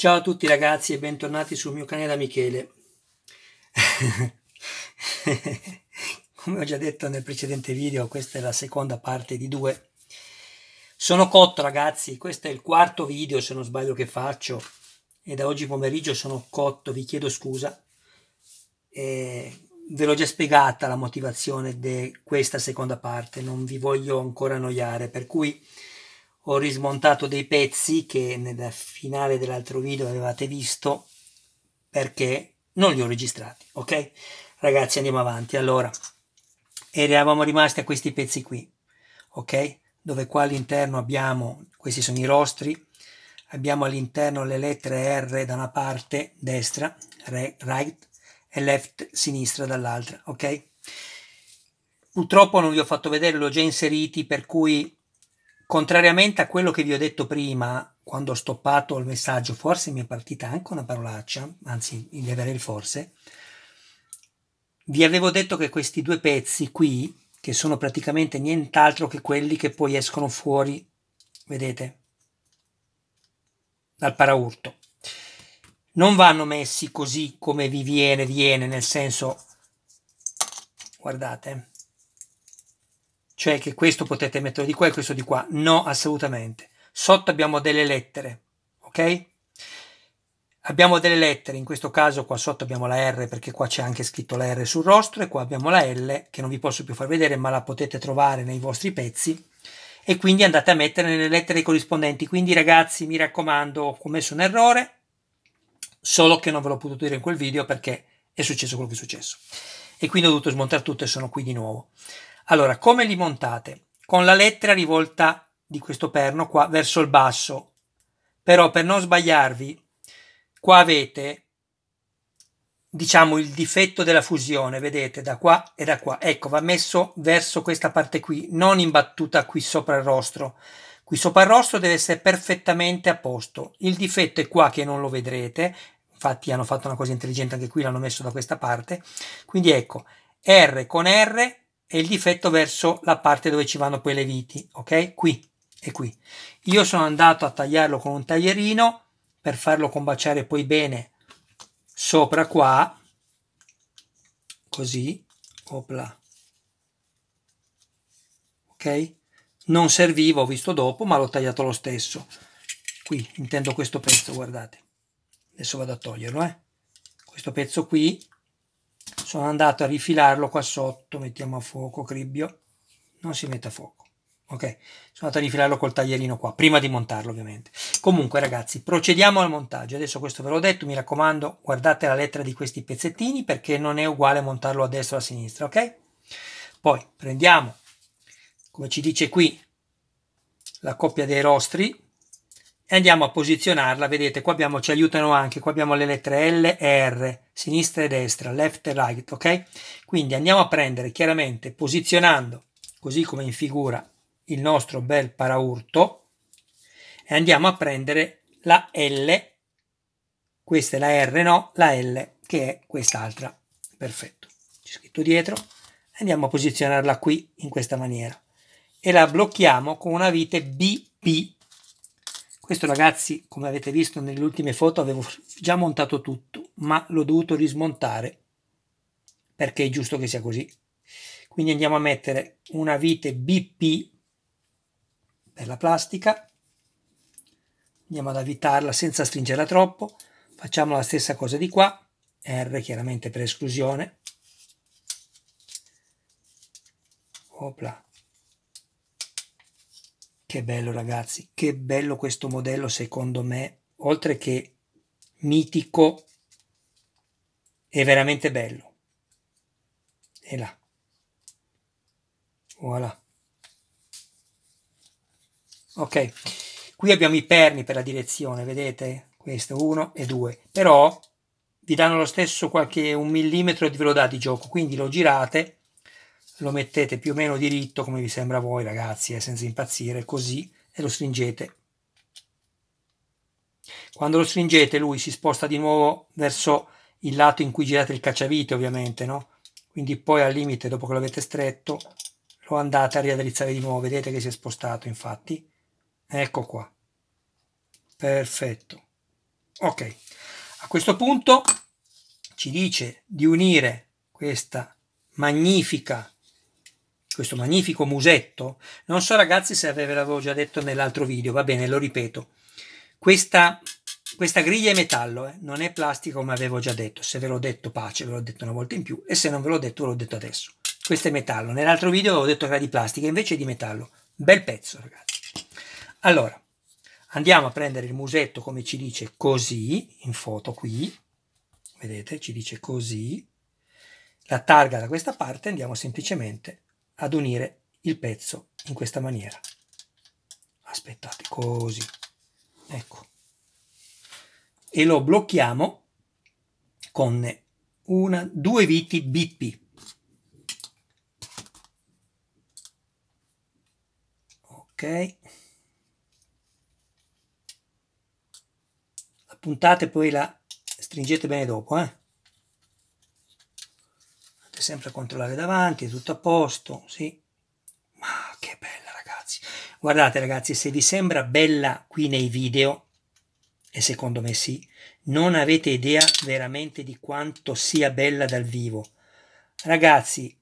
Ciao a tutti ragazzi e bentornati sul mio canale da Michele. Come ho già detto nel precedente video, questa è la seconda parte di due. Sono cotto ragazzi, questo è il quarto video se non sbaglio che faccio e da oggi pomeriggio sono cotto, vi chiedo scusa. E ve l'ho già spiegata la motivazione di questa seconda parte, non vi voglio ancora annoiare, per cui ho rismontato dei pezzi che nel finale dell'altro video avevate visto perché non li ho registrati, ok? Ragazzi andiamo avanti, allora, eravamo rimasti a questi pezzi qui, ok? Dove qua all'interno abbiamo, questi sono i rostri, abbiamo all'interno le lettere R da una parte destra, right, e left sinistra dall'altra, ok? Purtroppo non vi ho fatto vedere, li ho già inseriti, per cui contrariamente a quello che vi ho detto prima, quando ho stoppato il messaggio, forse mi è partita anche una parolaccia, anzi, il avrei forse, vi avevo detto che questi due pezzi qui, che sono praticamente nient'altro che quelli che poi escono fuori, vedete, dal paraurto, non vanno messi così come vi viene, viene, nel senso, guardate, cioè che questo potete mettere di qua e questo di qua. No, assolutamente. Sotto abbiamo delle lettere, ok? Abbiamo delle lettere, in questo caso qua sotto abbiamo la R perché qua c'è anche scritto la R sul rostro e qua abbiamo la L che non vi posso più far vedere ma la potete trovare nei vostri pezzi e quindi andate a mettere nelle lettere corrispondenti. Quindi ragazzi mi raccomando ho commesso un errore, solo che non ve l'ho potuto dire in quel video perché è successo quello che è successo e quindi ho dovuto smontare tutto e sono qui di nuovo. Allora, come li montate? Con la lettera rivolta di questo perno qua verso il basso. Però per non sbagliarvi, qua avete diciamo il difetto della fusione, vedete da qua e da qua. Ecco, va messo verso questa parte qui, non imbattuta qui sopra il rostro. Qui sopra il rostro deve essere perfettamente a posto. Il difetto è qua che non lo vedrete, infatti hanno fatto una cosa intelligente anche qui, l'hanno messo da questa parte. Quindi ecco, R con R e il difetto verso la parte dove ci vanno poi le viti, ok? Qui e qui. Io sono andato a tagliarlo con un taglierino per farlo combaciare poi bene sopra qua, così, opla, ok? Non serviva, ho visto dopo, ma l'ho tagliato lo stesso. Qui, intendo questo pezzo, guardate. Adesso vado a toglierlo, eh? Questo pezzo qui sono andato a rifilarlo qua sotto mettiamo a fuoco cribbio non si mette a fuoco ok sono andato a rifilarlo col taglierino qua prima di montarlo ovviamente comunque ragazzi procediamo al montaggio adesso questo ve l'ho detto mi raccomando guardate la lettera di questi pezzettini perché non è uguale montarlo a destra o a sinistra ok poi prendiamo come ci dice qui la coppia dei rostri e andiamo a posizionarla, vedete qua abbiamo, ci aiutano anche, qua abbiamo le lettere L e R, sinistra e destra, left e right, ok? Quindi andiamo a prendere chiaramente posizionando, così come in figura, il nostro bel paraurto e andiamo a prendere la L, questa è la R, no, la L che è quest'altra, perfetto, c'è scritto dietro, andiamo a posizionarla qui in questa maniera e la blocchiamo con una vite BP questo ragazzi, come avete visto nelle ultime foto, avevo già montato tutto, ma l'ho dovuto rismontare perché è giusto che sia così. Quindi andiamo a mettere una vite BP per la plastica, andiamo ad avvitarla senza stringerla troppo, facciamo la stessa cosa di qua, R chiaramente per esclusione, Opla. Che bello ragazzi, che bello questo modello secondo me, oltre che mitico, è veramente bello. E là. Voilà. Ok, qui abbiamo i perni per la direzione, vedete? Questo uno e due. però vi danno lo stesso qualche un millimetro ve lo dà di gioco, quindi lo girate lo mettete più o meno diritto come vi sembra a voi ragazzi, eh, senza impazzire, così e lo stringete. Quando lo stringete lui si sposta di nuovo verso il lato in cui girate il cacciavite ovviamente, no? Quindi poi al limite dopo che l'avete stretto lo andate a riadrizzare di nuovo, vedete che si è spostato infatti. Ecco qua. Perfetto. Ok. A questo punto ci dice di unire questa magnifica questo magnifico musetto. Non so ragazzi se ve l'avevo già detto nell'altro video, va bene, lo ripeto. Questa, questa griglia è metallo, eh? non è plastica come avevo già detto. Se ve l'ho detto pace, ve l'ho detto una volta in più e se non ve l'ho detto ve l'ho detto adesso. Questo è metallo. Nell'altro video avevo detto che era di plastica, invece è di metallo. Bel pezzo ragazzi. Allora, andiamo a prendere il musetto come ci dice così, in foto qui. Vedete, ci dice così. La targa da questa parte andiamo semplicemente ad unire il pezzo in questa maniera aspettate così ecco e lo blocchiamo con una, due viti BP ok la puntate poi la stringete bene dopo eh sempre a controllare davanti, è tutto a posto, sì. Ma che bella ragazzi. Guardate ragazzi, se vi sembra bella qui nei video, e secondo me sì, non avete idea veramente di quanto sia bella dal vivo. Ragazzi,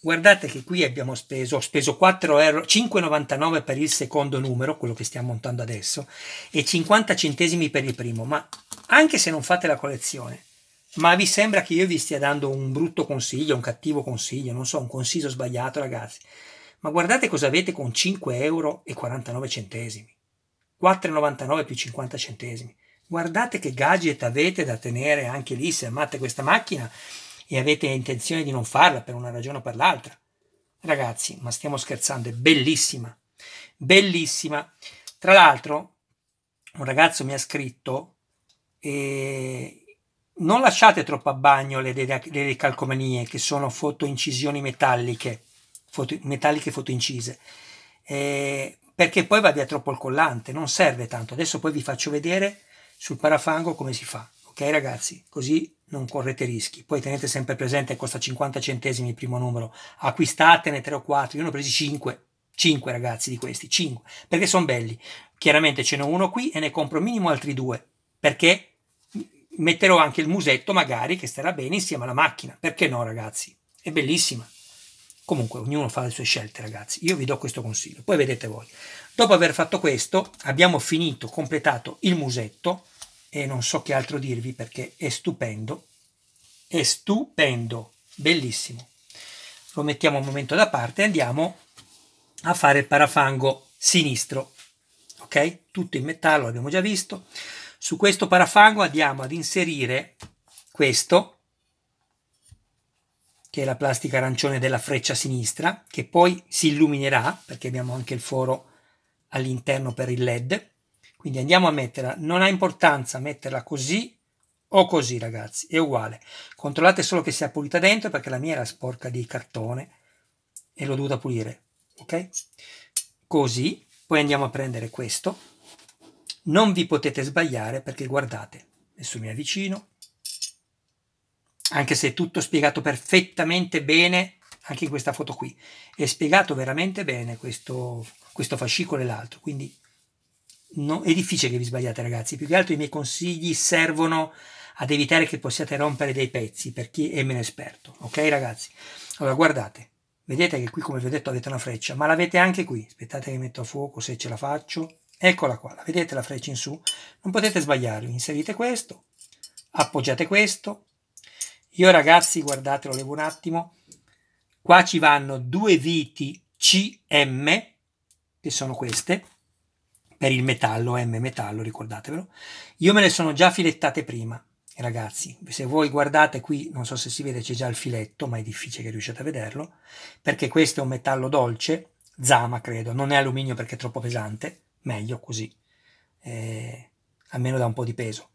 guardate che qui abbiamo speso, ho speso 4 euro, 5,99 per il secondo numero, quello che stiamo montando adesso, e 50 centesimi per il primo, ma anche se non fate la collezione, ma vi sembra che io vi stia dando un brutto consiglio, un cattivo consiglio, non so, un consiglio sbagliato, ragazzi. Ma guardate cosa avete con 5,49 euro. 4,99 più 50 centesimi. Guardate che gadget avete da tenere anche lì se amate questa macchina e avete intenzione di non farla per una ragione o per l'altra. Ragazzi, ma stiamo scherzando, è bellissima, bellissima. Tra l'altro, un ragazzo mi ha scritto e eh, non lasciate troppo a bagno le, le, le calcomanie, che sono fotoincisioni metalliche, foto, metalliche fotoincise, eh, perché poi va via troppo il collante, non serve tanto. Adesso poi vi faccio vedere sul parafango come si fa, ok ragazzi? Così non correte rischi. Poi tenete sempre presente, che costa 50 centesimi il primo numero, acquistatene 3 o 4, io ne ho presi 5, 5 ragazzi di questi, 5, perché sono belli. Chiaramente ce n'è uno qui e ne compro minimo altri due, perché metterò anche il musetto magari che starà bene insieme alla macchina. Perché no, ragazzi? È bellissima. Comunque, ognuno fa le sue scelte, ragazzi. Io vi do questo consiglio, poi vedete voi. Dopo aver fatto questo, abbiamo finito, completato il musetto e non so che altro dirvi perché è stupendo. È stupendo, bellissimo. Lo mettiamo un momento da parte e andiamo a fare il parafango sinistro. Ok? Tutto in metallo, l'abbiamo già visto. Su questo parafango andiamo ad inserire questo, che è la plastica arancione della freccia sinistra, che poi si illuminerà, perché abbiamo anche il foro all'interno per il LED. Quindi andiamo a metterla, non ha importanza metterla così o così ragazzi, è uguale. Controllate solo che sia pulita dentro perché la mia era sporca di cartone e l'ho dovuta pulire, ok? Così, poi andiamo a prendere questo non vi potete sbagliare perché guardate, adesso mi avvicino, anche se è tutto spiegato perfettamente bene, anche in questa foto qui, è spiegato veramente bene questo, questo fascicolo e l'altro, quindi no, è difficile che vi sbagliate ragazzi, più che altro i miei consigli servono ad evitare che possiate rompere dei pezzi per chi è meno esperto, ok ragazzi? Allora guardate, vedete che qui come vi ho detto avete una freccia, ma l'avete anche qui, aspettate che metto a fuoco se ce la faccio, Eccola qua, la vedete la freccia in su? Non potete sbagliarvi, inserite questo, appoggiate questo. Io ragazzi, guardatelo, levo un attimo. Qua ci vanno due viti CM, che sono queste, per il metallo, M metallo, ricordatevelo. Io me le sono già filettate prima, ragazzi. Se voi guardate qui, non so se si vede, c'è già il filetto, ma è difficile che riusciate a vederlo, perché questo è un metallo dolce, Zama credo, non è alluminio perché è troppo pesante meglio così, eh, almeno da un po' di peso.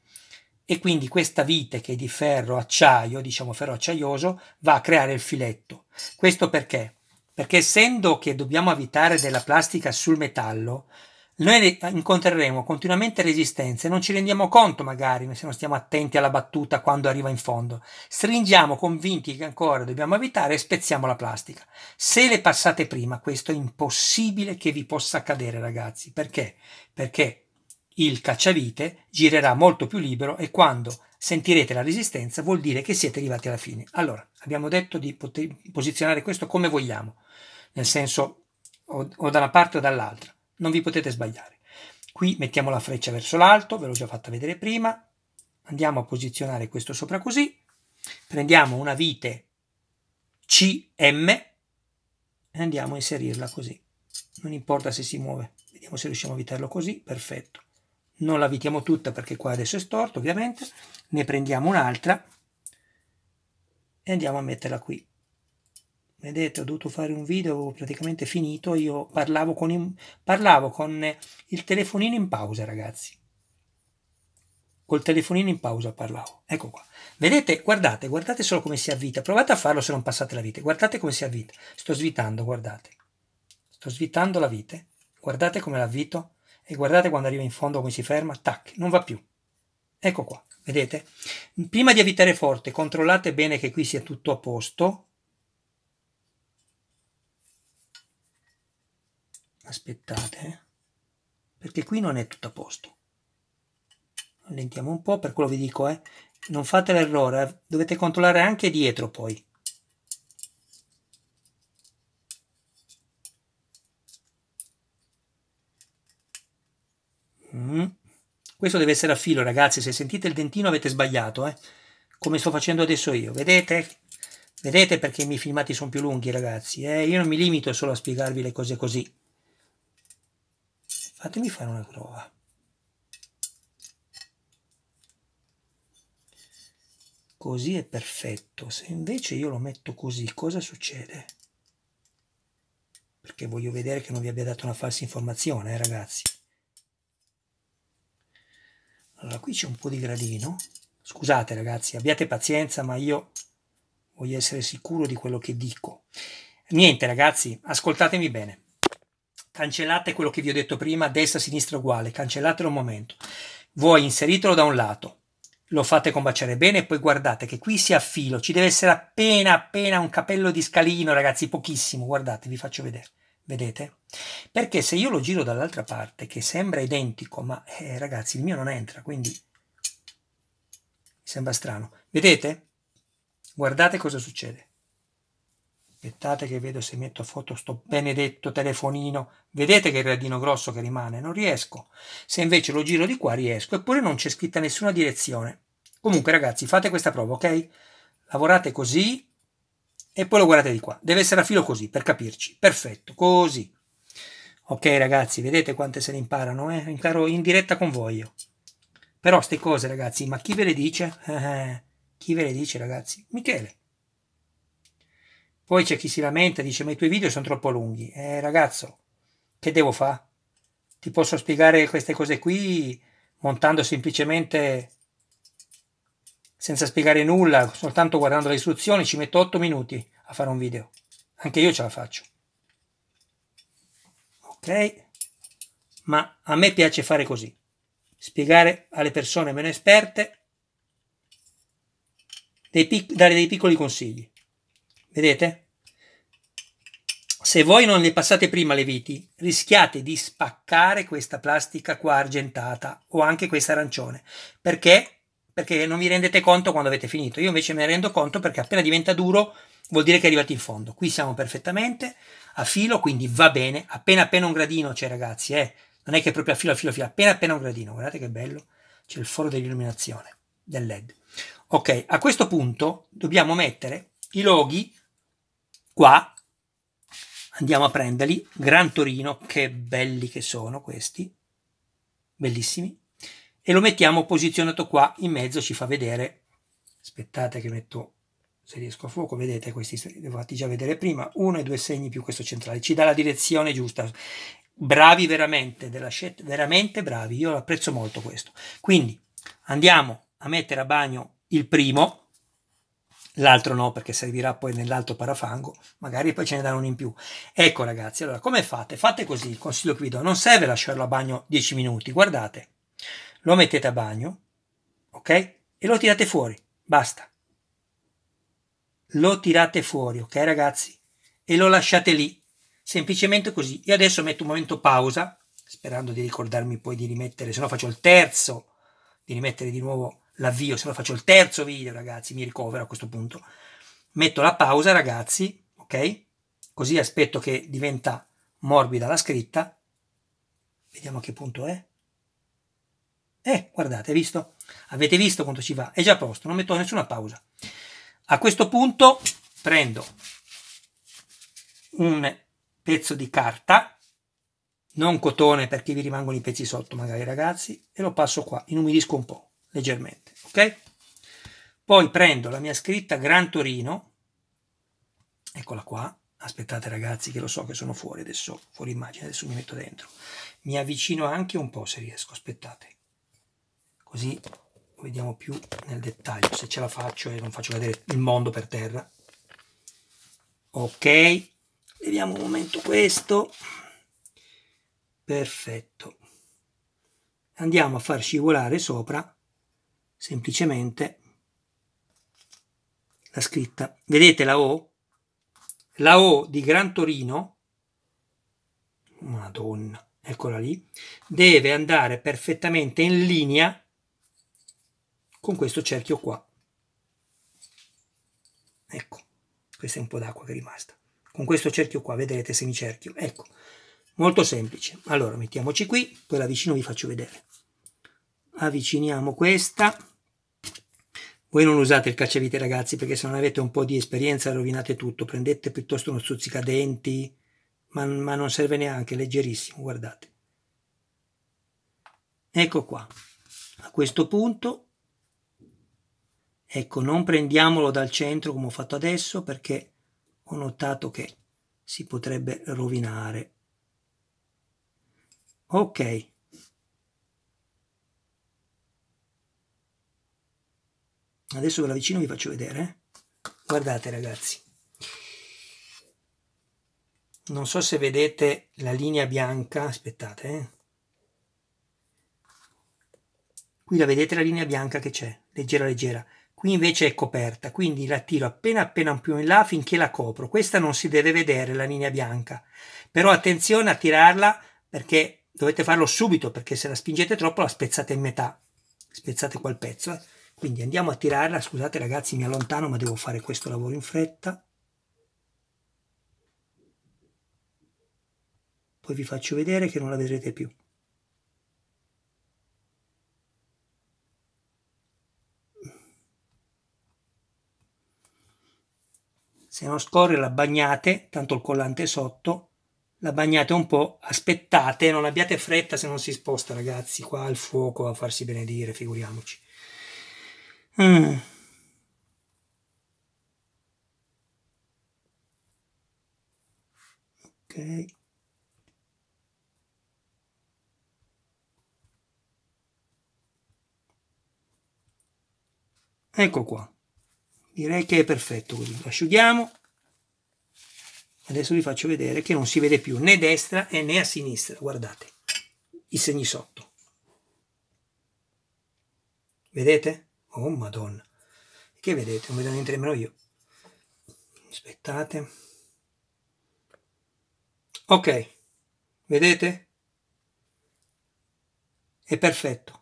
E quindi questa vite che è di ferro acciaio, diciamo ferro acciaioso, va a creare il filetto. Questo perché? Perché essendo che dobbiamo evitare della plastica sul metallo, noi incontreremo continuamente resistenze, non ci rendiamo conto magari se non stiamo attenti alla battuta quando arriva in fondo. Stringiamo convinti che ancora dobbiamo evitare e spezziamo la plastica. Se le passate prima, questo è impossibile che vi possa accadere ragazzi. Perché? Perché il cacciavite girerà molto più libero e quando sentirete la resistenza vuol dire che siete arrivati alla fine. Allora, abbiamo detto di posizionare questo come vogliamo, nel senso o, o da una parte o dall'altra non vi potete sbagliare. Qui mettiamo la freccia verso l'alto, ve l'ho già fatta vedere prima, andiamo a posizionare questo sopra così, prendiamo una vite CM e andiamo a inserirla così. Non importa se si muove, vediamo se riusciamo a vitarlo così, perfetto. Non la vitiamo tutta perché qua adesso è storto ovviamente, ne prendiamo un'altra e andiamo a metterla qui vedete ho dovuto fare un video praticamente finito io parlavo con, in, parlavo con il telefonino in pausa ragazzi col telefonino in pausa parlavo ecco qua vedete guardate guardate solo come si avvita provate a farlo se non passate la vite guardate come si avvita sto svitando guardate sto svitando la vite guardate come l'avvito e guardate quando arriva in fondo come si ferma tac non va più ecco qua vedete prima di avvitare forte controllate bene che qui sia tutto a posto aspettate eh? perché qui non è tutto a posto allentiamo un po' per quello vi dico eh. non fate l'errore eh? dovete controllare anche dietro poi mm. questo deve essere a filo ragazzi se sentite il dentino avete sbagliato eh. come sto facendo adesso io vedete vedete perché i miei filmati sono più lunghi ragazzi eh? io non mi limito solo a spiegarvi le cose così Fatemi fare una prova. Così è perfetto. Se invece io lo metto così, cosa succede? Perché voglio vedere che non vi abbia dato una falsa informazione, eh, ragazzi. Allora, qui c'è un po' di gradino. Scusate, ragazzi, abbiate pazienza, ma io voglio essere sicuro di quello che dico. Niente, ragazzi, ascoltatemi bene cancellate quello che vi ho detto prima, destra, sinistra uguale, cancellatelo un momento. Voi inseritelo da un lato, lo fate combaciare bene e poi guardate che qui si affilo, ci deve essere appena appena un capello di scalino, ragazzi, pochissimo, guardate, vi faccio vedere. Vedete? Perché se io lo giro dall'altra parte, che sembra identico, ma eh, ragazzi, il mio non entra, quindi mi sembra strano. Vedete? Guardate cosa succede aspettate che vedo se metto foto sto benedetto telefonino vedete che gradino grosso che rimane non riesco se invece lo giro di qua riesco eppure non c'è scritta nessuna direzione comunque ragazzi fate questa prova ok lavorate così e poi lo guardate di qua deve essere a filo così per capirci perfetto così ok ragazzi vedete quante se ne imparano eh? in, caro, in diretta con voi io però ste cose ragazzi ma chi ve le dice chi ve le dice ragazzi Michele poi c'è chi si lamenta e dice ma i tuoi video sono troppo lunghi. Eh ragazzo, che devo fare? Ti posso spiegare queste cose qui montando semplicemente senza spiegare nulla, soltanto guardando le istruzioni, ci metto 8 minuti a fare un video. Anche io ce la faccio. Ok? Ma a me piace fare così. Spiegare alle persone meno esperte, dei dare dei piccoli consigli. Vedete? Se voi non le passate prima le viti, rischiate di spaccare questa plastica qua argentata o anche questa arancione. Perché? Perché non vi rendete conto quando avete finito. Io invece me ne rendo conto perché appena diventa duro vuol dire che è arrivato in fondo. Qui siamo perfettamente a filo, quindi va bene. Appena appena un gradino c'è cioè, ragazzi, eh. Non è che è proprio a filo a filo a filo, appena appena un gradino. Guardate che bello. C'è il foro dell'illuminazione del LED. Ok, a questo punto dobbiamo mettere i loghi Qua andiamo a prenderli, Gran Torino, che belli che sono questi, bellissimi, e lo mettiamo posizionato qua in mezzo, ci fa vedere, aspettate che metto se riesco a fuoco, vedete questi li ho fatti già vedere prima, uno e due segni più questo centrale, ci dà la direzione giusta, bravi veramente, della scelta, veramente bravi, io apprezzo molto questo. Quindi andiamo a mettere a bagno il primo, l'altro no perché servirà poi nell'altro parafango, magari poi ce ne danno un in più. Ecco ragazzi, allora come fate? Fate così, il consiglio che vi do, non serve lasciarlo a bagno 10 minuti, guardate, lo mettete a bagno, ok? E lo tirate fuori, basta. Lo tirate fuori, ok ragazzi? E lo lasciate lì, semplicemente così. Io adesso metto un momento pausa, sperando di ricordarmi poi di rimettere, se no faccio il terzo, di rimettere di nuovo l'avvio, se lo faccio il terzo video, ragazzi, mi ricovero a questo punto. Metto la pausa, ragazzi, ok? Così aspetto che diventa morbida la scritta. Vediamo a che punto è. Eh, guardate, visto? Avete visto quanto ci va? È già a posto, non metto nessuna pausa. A questo punto prendo un pezzo di carta, non cotone perché vi rimangono i pezzi sotto magari ragazzi, e lo passo qua, inumidisco un po' leggermente, ok? Poi prendo la mia scritta Gran Torino, eccola qua, aspettate ragazzi che lo so che sono fuori adesso, fuori immagine, adesso mi metto dentro. Mi avvicino anche un po' se riesco, aspettate, così vediamo più nel dettaglio, se ce la faccio e eh, non faccio vedere il mondo per terra. Ok, vediamo un momento questo, perfetto. Andiamo a far scivolare sopra semplicemente la scritta. Vedete la O? La O di Gran Torino, madonna, eccola lì, deve andare perfettamente in linea con questo cerchio qua. Ecco, questa è un po' d'acqua che è rimasta. Con questo cerchio qua, vedrete, semicerchio, ecco. Molto semplice. Allora, mettiamoci qui, poi la vicino vi faccio vedere. Avviciniamo questa. Voi non usate il cacciavite ragazzi perché se non avete un po' di esperienza rovinate tutto, prendete piuttosto uno stuzzicadenti, ma, ma non serve neanche, leggerissimo, guardate. Ecco qua, a questo punto, ecco non prendiamolo dal centro come ho fatto adesso perché ho notato che si potrebbe rovinare. Ok, adesso ve la vicino vi faccio vedere eh. guardate ragazzi non so se vedete la linea bianca aspettate eh. qui la vedete la linea bianca che c'è leggera leggera qui invece è coperta quindi la tiro appena appena un più in là finché la copro questa non si deve vedere la linea bianca però attenzione a tirarla perché dovete farlo subito perché se la spingete troppo la spezzate in metà spezzate quel pezzo eh. Quindi andiamo a tirarla, scusate ragazzi mi allontano ma devo fare questo lavoro in fretta. Poi vi faccio vedere che non la vedrete più. se non scorre la bagnate, tanto il collante è sotto, la bagnate un po', aspettate, non abbiate fretta se non si sposta ragazzi, qua il fuoco a farsi benedire, figuriamoci. Eh. Ok. Ecco qua. Direi che è perfetto così. Asciughiamo. Adesso vi faccio vedere che non si vede più né a destra né a sinistra. Guardate i segni sotto. Vedete? Oh madonna. Che vedete? Non vedo niente nemmeno io. Aspettate. Ok. Vedete? È perfetto.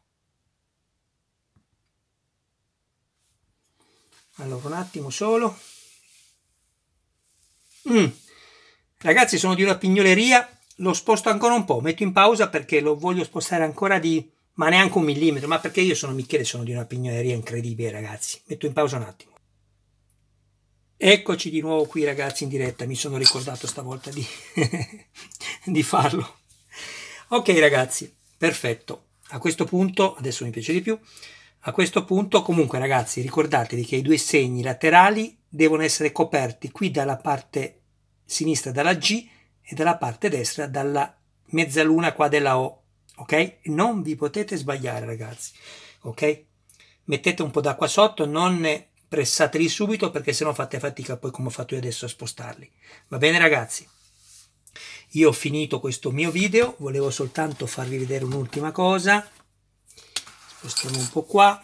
Allora, un attimo solo. Mm. Ragazzi, sono di una pignoleria. Lo sposto ancora un po'. Metto in pausa perché lo voglio spostare ancora di ma neanche un millimetro, ma perché io sono Michele, sono di una pignoneria incredibile, ragazzi. Metto in pausa un attimo. Eccoci di nuovo qui, ragazzi, in diretta. Mi sono ricordato stavolta di, di farlo. Ok, ragazzi, perfetto. A questo punto, adesso mi piace di più. A questo punto, comunque, ragazzi, ricordatevi che i due segni laterali devono essere coperti qui dalla parte sinistra dalla G e dalla parte destra dalla mezzaluna qua della O ok? Non vi potete sbagliare ragazzi, ok? Mettete un po' d'acqua sotto, non pressateli subito perché se no fate fatica poi come ho fatto io adesso a spostarli. Va bene ragazzi? Io ho finito questo mio video, volevo soltanto farvi vedere un'ultima cosa. Spostiamo un po' qua.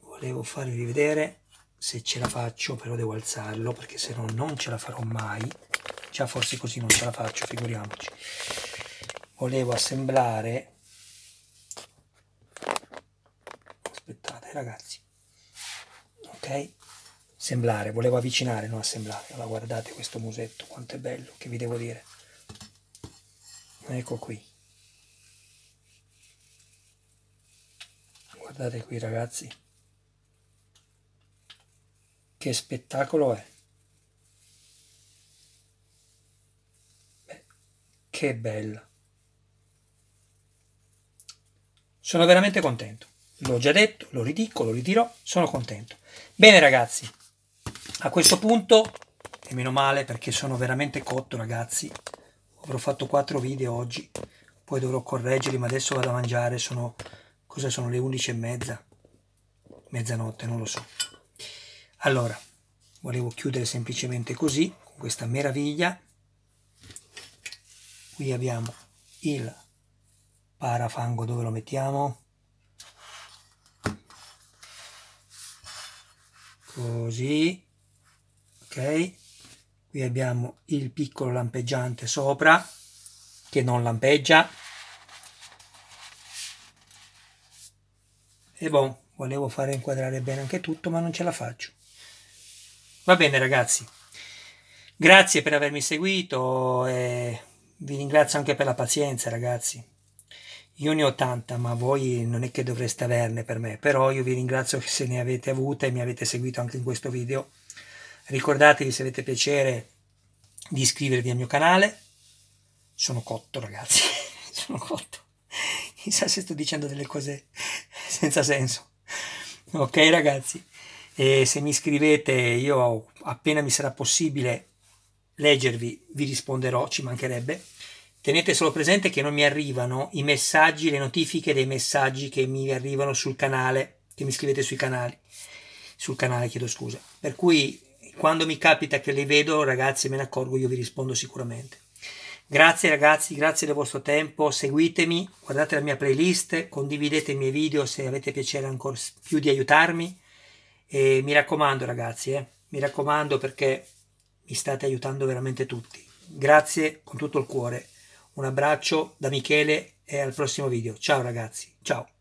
Volevo farvi vedere se ce la faccio, però devo alzarlo perché se no non ce la farò mai. Già forse così non ce la faccio, figuriamoci volevo assemblare aspettate ragazzi ok assemblare volevo avvicinare non assemblare allora guardate questo musetto quanto è bello che vi devo dire ecco qui guardate qui ragazzi che spettacolo è Beh, che bella Sono veramente contento. L'ho già detto, lo ridico, lo ridirò, sono contento. Bene ragazzi, a questo punto, e meno male perché sono veramente cotto ragazzi, avrò fatto quattro video oggi, poi dovrò correggerli, ma adesso vado a mangiare, sono, cosa sono le 11 e mezza, mezzanotte, non lo so. Allora, volevo chiudere semplicemente così, con questa meraviglia. Qui abbiamo il parafango dove lo mettiamo così ok qui abbiamo il piccolo lampeggiante sopra che non lampeggia e boh volevo fare inquadrare bene anche tutto ma non ce la faccio va bene ragazzi grazie per avermi seguito e vi ringrazio anche per la pazienza ragazzi io ne ho tanta, ma voi non è che dovreste averne per me, però io vi ringrazio se ne avete avute e mi avete seguito anche in questo video. Ricordatevi se avete piacere di iscrivervi al mio canale. Sono cotto ragazzi, sono cotto. Chissà se sto dicendo delle cose senza senso. Ok ragazzi, e se mi iscrivete io appena mi sarà possibile leggervi vi risponderò, ci mancherebbe Tenete solo presente che non mi arrivano i messaggi, le notifiche dei messaggi che mi arrivano sul canale, che mi scrivete sui canali, sul canale chiedo scusa. Per cui quando mi capita che le vedo, ragazzi, me ne accorgo, io vi rispondo sicuramente. Grazie ragazzi, grazie del vostro tempo, seguitemi, guardate la mia playlist, condividete i miei video se avete piacere ancora più di aiutarmi e mi raccomando ragazzi, eh, mi raccomando perché mi state aiutando veramente tutti. Grazie con tutto il cuore un abbraccio da Michele e al prossimo video. Ciao ragazzi, ciao.